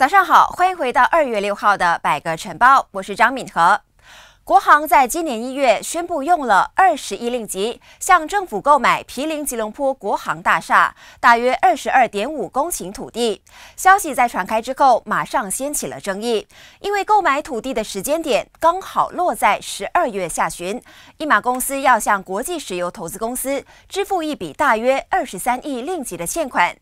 早上好，欢迎回到二月六号的百个晨报，我是张敏和。国航在今年一月宣布用了二十亿令吉向政府购买毗邻吉隆坡国航大厦大约二十二点五公顷土地。消息在传开之后，马上掀起了争议，因为购买土地的时间点刚好落在十二月下旬，一马公司要向国际石油投资公司支付一笔大约二十三亿令吉的欠款。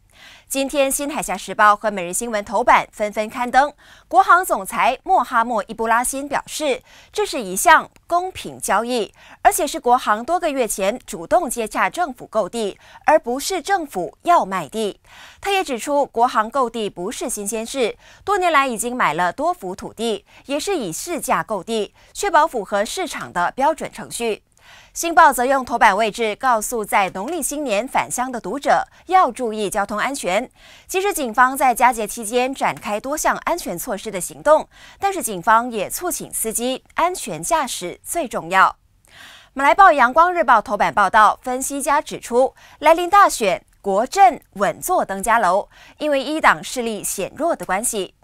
今天，《新海峡时报》和《每日新闻》头版纷纷刊登，国航总裁莫哈莫伊布拉辛表示，这是一项公平交易，而且是国航多个月前主动接洽政府购地，而不是政府要卖地。他也指出，国航购地不是新鲜事，多年来已经买了多幅土地，也是以市价购地，确保符合市场的标准程序。新报则用头版位置告诉在农历新年返乡的读者，要注意交通安全。即使警方在佳节期间展开多项安全措施的行动，但是警方也促请司机安全驾驶最重要。马来报《阳光日报》头版报道，分析家指出，来临大选，国政稳坐登嘉楼，因为一党势力显弱的关系。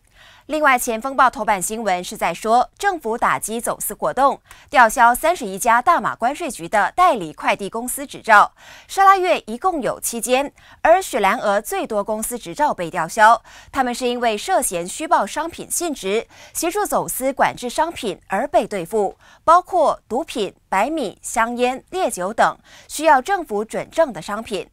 另外，《前风暴》头版新闻是在说，政府打击走私活动，吊销三十一家大马关税局的代理快递公司执照。沙拉月一共有七间，而雪兰莪最多公司执照被吊销。他们是因为涉嫌虚报商品性质、协助走私管制商品而被对付，包括毒品、白米、香烟、烈酒等需要政府准证的商品。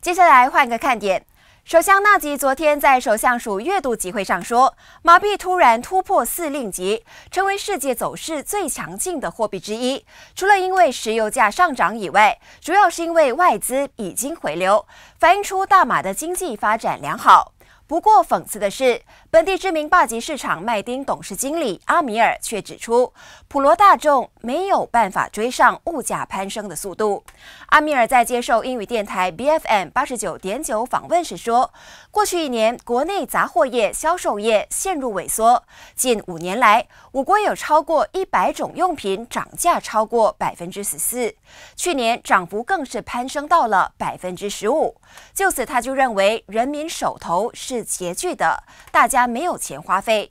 接下来换个看点。首相纳吉昨天在首相署月度集会上说，马币突然突破四令吉，成为世界走势最强劲的货币之一。除了因为石油价上涨以外，主要是因为外资已经回流，反映出大马的经济发展良好。不过讽刺的是，本地知名霸级市场麦丁董事经理阿米尔却指出，普罗大众没有办法追上物价攀升的速度。阿米尔在接受英语电台 B F M 八十九点九访问时说，过去一年国内杂货业销售业陷入萎缩，近五年来我国有超过一百种用品涨价超过百分之十四，去年涨幅更是攀升到了百分之十五。就此，他就认为人民手头是。是拮据的，大家没有钱花费。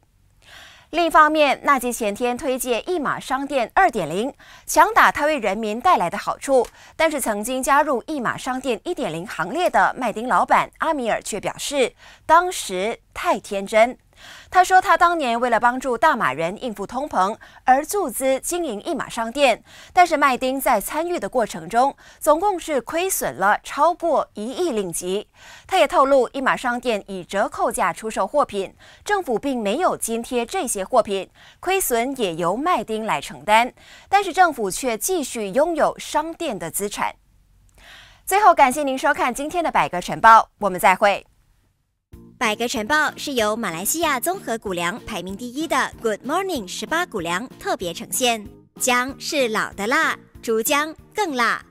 另一方面，纳吉前天推介一码商店2.0，强打它为人民带来的好处。但是，曾经加入一码商店1.0行列的麦丁老板阿米尔却表示，当时太天真。他说，他当年为了帮助大马人应付通膨而注资经营一马商店，但是麦丁在参与的过程中，总共是亏损了超过一亿令吉。他也透露，一马商店以折扣价出售货品，政府并没有津贴这些货品，亏损也由麦丁来承担，但是政府却继续拥有商店的资产。最后，感谢您收看今天的《百个晨报》，我们再会。《百个晨报》是由马来西亚综合谷粮排名第一的《Good Morning 十八谷粮》特别呈现，姜是老的辣，竹姜更辣。